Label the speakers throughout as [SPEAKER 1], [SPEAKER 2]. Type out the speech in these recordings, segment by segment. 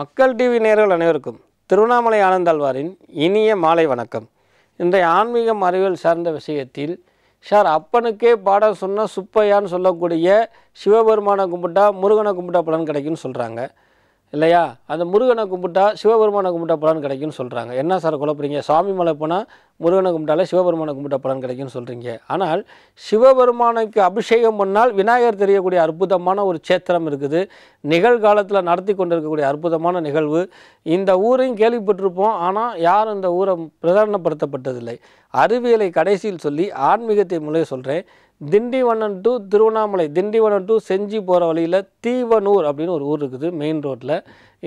[SPEAKER 1] மக்கள் டிவி நேர்கள் அனைவருக்கும் திருவண்ணாமலை ஆனந்தாழ்வாரின் இனிய மாலை வணக்கம் இன்றைய ஆன்மீகம் அறிவியல் சார்ந்த விஷயத்தில் சார் அப்பனுக்கே பாடம் சொன்னால் சுப்பையான்னு சொல்லக்கூடிய சிவபெருமானை கும்பிட்டா முருகனை கும்பிட்டா பலன் கிடைக்கும்னு சொல்கிறாங்க இல்லையா அந்த முருகனை கும்பிட்டா சிவபெருமானை கும்பிட்டா பலன் கிடைக்கும்னு சொல்கிறாங்க என்ன சார் குழப்பறீங்க சாமி மலை போனால் முருகனை கும்பிட்டாலே சிவபெருமானை கும்பிட்ட பலன் கிடைக்கும்னு சொல்கிறீங்க ஆனால் சிவபெருமானுக்கு அபிஷேகம் பண்ணால் விநாயகர் தெரியக்கூடிய அற்புதமான ஒரு சேத்திரம் இருக்குது நிகழ்காலத்தில் நடத்தி கொண்டிருக்கக்கூடிய அற்புதமான நிகழ்வு இந்த ஊரையும் கேள்விப்பட்டிருப்போம் ஆனால் யாரும் இந்த ஊரை பிரதானப்படுத்தப்பட்டதில்லை அறிவியலை கடைசியில் சொல்லி ஆன்மீகத்தை முன்னே சொல்கிறேன் திண்டிவனன் டு திருவண்ணாமலை திண்டிவனன் டு செஞ்சி போகிற வழியில் தீவனூர் அப்படின்னு ஒரு ஊர் இருக்குது மெயின் ரோட்டில்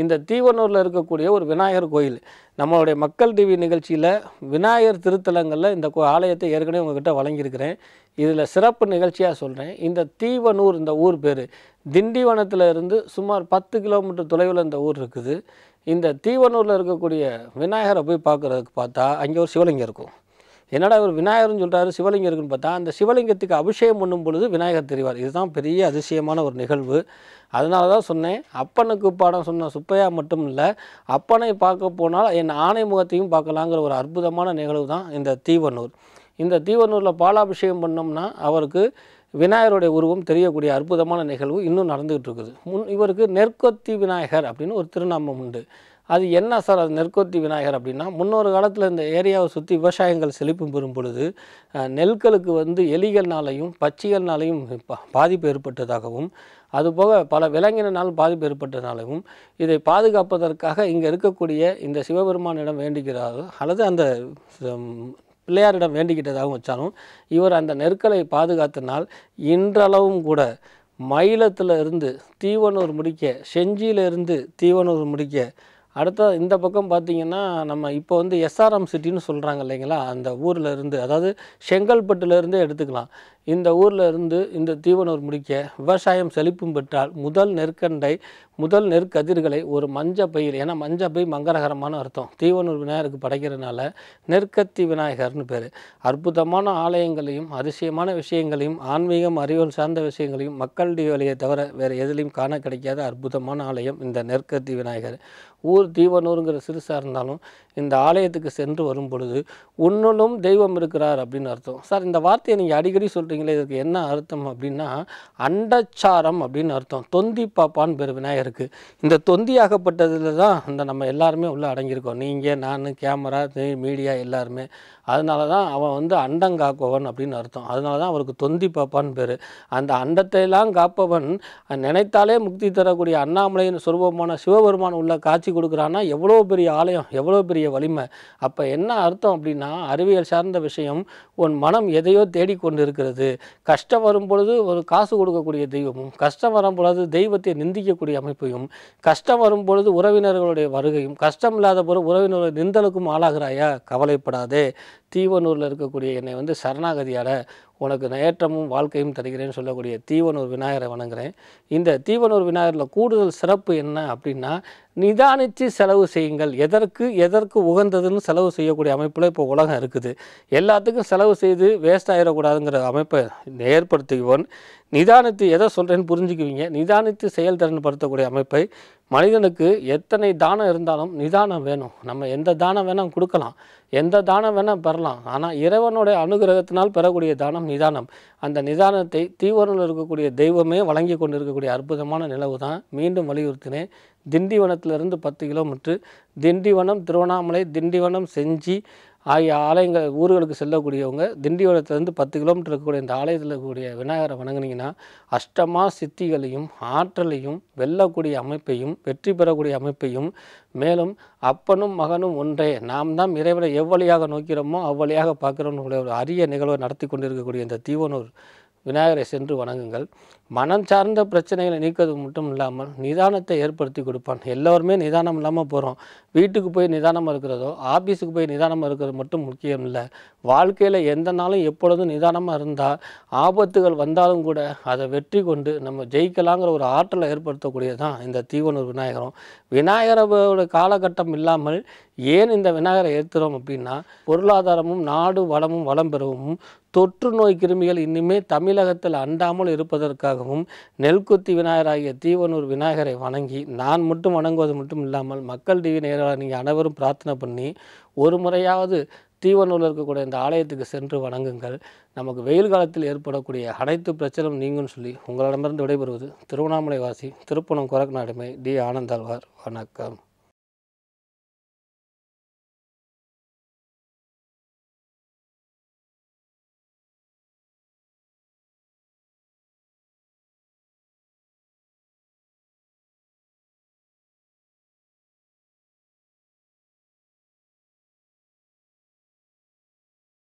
[SPEAKER 1] இந்த தீவனூரில் இருக்கக்கூடிய ஒரு விநாயகர் கோயில் நம்மளுடைய மக்கள் டிவி நிகழ்ச்சியில் விநாயகர் திருத்தலங்களில் இந்த ஆலயத்தை ஏற்கனவே உங்ககிட்ட வழங்கியிருக்கிறேன் இதில் சிறப்பு நிகழ்ச்சியாக சொல்கிறேன் இந்த தீவனூர் இந்த ஊர் பேர் திண்டிவனத்தில் இருந்து சுமார் பத்து கிலோமீட்டர் தொலைவில் இந்த ஊர் இருக்குது இந்த தீவனூரில் இருக்கக்கூடிய விநாயகரை போய் பார்க்குறதுக்கு பார்த்தா அங்கே ஒரு சிவலிங்கம் இருக்கும் என்னடா இவர் விநாயகர்னு சொல்கிறாரு சிவலிங்கம் இருக்குன்னு பார்த்தா அந்த சிவலிங்கத்துக்கு அபிஷேகம் பண்ணும் பொழுது விநாயகர் தெரிவார் இதுதான் பெரிய அதிசயமான ஒரு நிகழ்வு அதனால தான் சொன்னேன் அப்பனுக்கு பாடம் சொன்ன சுப்பையா மட்டும் இல்லை அப்பனை பார்க்க போனால் என் ஆணை முகத்தையும் பார்க்கலாங்கிற ஒரு அற்புதமான நிகழ்வு தான் இந்த தீவனூர் இந்த தீவனூரில் பாலாபிஷேகம் பண்ணோம்னா அவருக்கு விநாயகருடைய உருவம் தெரியக்கூடிய அற்புதமான நிகழ்வு இன்னும் நடந்துகிட்டு இருக்குது முன் இவருக்கு நெற்கொத்தி விநாயகர் அப்படின்னு ஒரு திருநாமம் உண்டு அது என்ன சார் அது நெற்கொத்தி விநாயகர் அப்படின்னா முன்னொரு காலத்தில் இந்த ஏரியாவை சுற்றி விவசாயங்கள் செழிப்பு பெறும் பொழுது நெல்களுக்கு வந்து எலிகள்னாலையும் பச்சிகள்னாலையும் பாதிப்பு ஏற்பட்டதாகவும் அதுபோக பல விலங்கினாலும் பாதிப்பு ஏற்பட்டதாகவும் இதை பாதுகாப்பதற்காக இங்கே இருக்கக்கூடிய இந்த சிவபெருமானிடம் வேண்டுகிறாரோ அல்லது அந்த பிள்ளையாரிடம் வேண்டிக்கிட்டதாகவும் வச்சாலும் இவர் அந்த நெற்களை பாதுகாத்தனால் இன்றளவும் கூட மயிலத்தில் இருந்து தீவனூர் முடிக்க செஞ்சியிலிருந்து தீவனூர் முடிக்க அடுத்த இந்த பக்கம் பார்த்திங்கன்னா நம்ம இப்போ வந்து எஸ்ஆர்எம் சிட்டின்னு சொல்கிறாங்க இல்லைங்களா அந்த ஊரில் இருந்து அதாவது செங்கல்பட்டுலேருந்தே எடுத்துக்கலாம் இந்த ஊரில் இருந்து இந்த தீவனூர் முடிக்க விவசாயம் செழிப்பும் பெற்றால் முதல் நெற்கண்டை முதல் நெற்கதிர்களை ஒரு மஞ்ச பயிர் ஏன்னா மஞ்ச பை மங்களகரமான அர்த்தம் தீவனூர் விநாயகருக்கு படைக்கிறதுனால நெற்கத்தி விநாயகர்னு பேர் அற்புதமான ஆலயங்களையும் அதிசயமான விஷயங்களையும் ஆன்மீகம் அறிவியல் சார்ந்த விஷயங்களையும் மக்களுடைய வழியை தவிர வேறு எதுலேயும் காண கிடைக்காத அற்புதமான ஆலயம் இந்த நெற்கத்தி விநாயகர் ஊர் தீவனூருங்கிற சிறுசாக இருந்தாலும் இந்த ஆலயத்துக்கு சென்று வரும் பொழுது உன்னுள்ளும் தெய்வம் இருக்கிறார் அப்படின்னு அர்த்தம் சார் இந்த வார்த்தையை நீங்கள் அடிக்கடி சொல்கிறீங்களே இதுக்கு என்ன அர்த்தம் அப்படின்னா அண்டச்சாரம் அப்படின்னு அர்த்தம் தொந்தி பாப்பான்னு பெரு விநாயகருக்கு இந்த தொந்தியாகப்பட்டதில் தான் இந்த நம்ம எல்லாருமே உள்ளே அடங்கியிருக்கோம் நீங்கள் நான் கேமரா மீடியா எல்லாருமே அதனால தான் அவன் வந்து அண்டங்காப்பவன் அப்படின்னு அர்த்தம் அதனால தான் அவருக்கு தொந்தி பாப்பான்னு பேர் அந்த அண்டத்தையெல்லாம் காப்பவன் நினைத்தாலே முக்தி தரக்கூடிய அண்ணாமலையின் சுரூபமான சிவபெருமான் உள்ள காட்சி கொடுக்குறான்னா எவ்வளோ பெரிய ஆலயம் எவ்வளோ பெரிய பெரிய வலிமை அப்போ என்ன அர்த்தம் அப்படின்னா அறிவியல் சார்ந்த விஷயம் உன் மனம் எதையோ தேடிக்கொண்டு இருக்கிறது கஷ்டம் வரும் பொழுது ஒரு காசு கொடுக்கக்கூடிய தெய்வமும் கஷ்டம் வரும் பொழுது தெய்வத்தை நிந்திக்கக்கூடிய அமைப்பையும் கஷ்டம் வரும் பொழுது உறவினர்களுடைய வருகையும் கஷ்டம் இல்லாத பொழுது உறவினர்கள் நிந்தலுக்கும் ஆளாகிறாயா கவலைப்படாதே தீவனூரில் இருக்கக்கூடிய என்னை வந்து சரணாகதியால் உனக்கு ஏற்றமும் வாழ்க்கையும் தருகிறேன்னு சொல்லக்கூடிய தீவனூர் விநாயகரை வணங்குறேன் இந்த தீவனூர் விநாயகரில் கூடுதல் சிறப்பு என்ன அப்படின்னா நிதானித்து செலவு செய்யுங்கள் எதற்கு எதற்கு உகந்ததுன்னு செலவு செய்யக்கூடிய அமைப்பில் இப்போ உலகம் இருக்குது எல்லாத்துக்கும் செலவு செய்து வேஸ்ட் ஆகிடக்கூடாதுங்கிற அமைப்பை ஏற்படுத்துகிறோன் நிதானித்து எதை சொல்கிறேன்னு புரிஞ்சுக்குவீங்க நிதானித்து செயல்திறன் படுத்தக்கூடிய அமைப்பை மனிதனுக்கு எத்தனை தானம் இருந்தாலும் நிதானம் வேணும் நம்ம எந்த தானம் வேணால் கொடுக்கலாம் எந்த தானம் வேணால் பெறலாம் ஆனால் இறைவனுடைய அனுகிரகத்தினால் பெறக்கூடிய தானம் நிதானம் அந்த நிதானத்தை தீவிரம் இருக்கக்கூடிய தெய்வமே வழங்கி கொண்டு இருக்கக்கூடிய அற்புதமான நிலவு தான் மீண்டும் வலியுறுத்தினேன் திண்டிவனத்திலிருந்து பத்து கிலோமீட்டர் திண்டிவனம் திருவண்ணாமலை திண்டிவனம் செஞ்சி ஆகிய ஆலயங்கள் ஊர்களுக்கு செல்லக்கூடியவங்க திண்டிவனத்திலேருந்து பத்து கிலோமீட்டர் இருக்கக்கூடிய இந்த ஆலயத்தில் இருக்கக்கூடிய விநாயகரை வணங்குனீங்கன்னா அஷ்டமா சித்திகளையும் ஆற்றலையும் வெல்லக்கூடிய அமைப்பையும் வெற்றி பெறக்கூடிய அமைப்பையும் மேலும் அப்பனும் மகனும் ஒன்றே நாம் தான் இறைவனை எவ்வழியாக நோக்கிறோமோ அவ்வழியாக பார்க்குறோம்னு ஒரு அரிய நிகழ்வை நடத்தி கொண்டிருக்கக்கூடிய இந்த தீவனூர் விநாயகரை சென்று வணங்குங்கள் மனம் சார்ந்த பிரச்சனைகளை நீக்கிறது மட்டும் இல்லாமல் நிதானத்தை ஏற்படுத்தி கொடுப்பான் எல்லோருமே நிதானம் இல்லாமல் போகிறோம் வீட்டுக்கு போய் நிதானமாக இருக்கிறதோ ஆஃபீஸுக்கு போய் நிதானமாக இருக்கிறது மட்டும் முக்கியம் இல்லை வாழ்க்கையில் எந்த நாளும் எப்பொழுதும் நிதானமாக இருந்தால் ஆபத்துகள் வந்தாலும் கூட அதை வெற்றி கொண்டு நம்ம ஜெயிக்கலாங்கிற ஒரு ஆற்றலை ஏற்படுத்தக்கூடியது தான் இந்த தீவனூர் விநாயகரும் விநாயகரோட காலகட்டம் இல்லாமல் ஏன் இந்த விநாயகரை ஏற்றுகிறோம் அப்படின்னா பொருளாதாரமும் நாடு வளமும் வளம் பெறவும் தொற்று நோய் கிருமிகள் இன்னுமே தமிழகத்தில் அண்டாமல் இருப்பதற்காகவும் நெல்குத்தி விநாயகராகிய தீவனூர் விநாயகரை வணங்கி நான் மட்டும் வணங்குவது மட்டும் இல்லாமல் மக்கள் டிவி நேரில் நீங்கள் அனைவரும் பிரார்த்தனை பண்ணி ஒரு முறையாவது தீவனூரில் இருக்கக்கூடிய இந்த ஆலயத்துக்கு சென்று வணங்குங்கள் நமக்கு வெயில் காலத்தில் ஏற்படக்கூடிய அனைத்து பிரச்சனையும் நீங்கும்னு சொல்லி உங்களிடமிருந்து விடைபெறுவது திருவண்ணாமலை வாசி திருப்பணம் குரக்நாடுமை டி ஆனந்தாழ்வார் வணக்கம்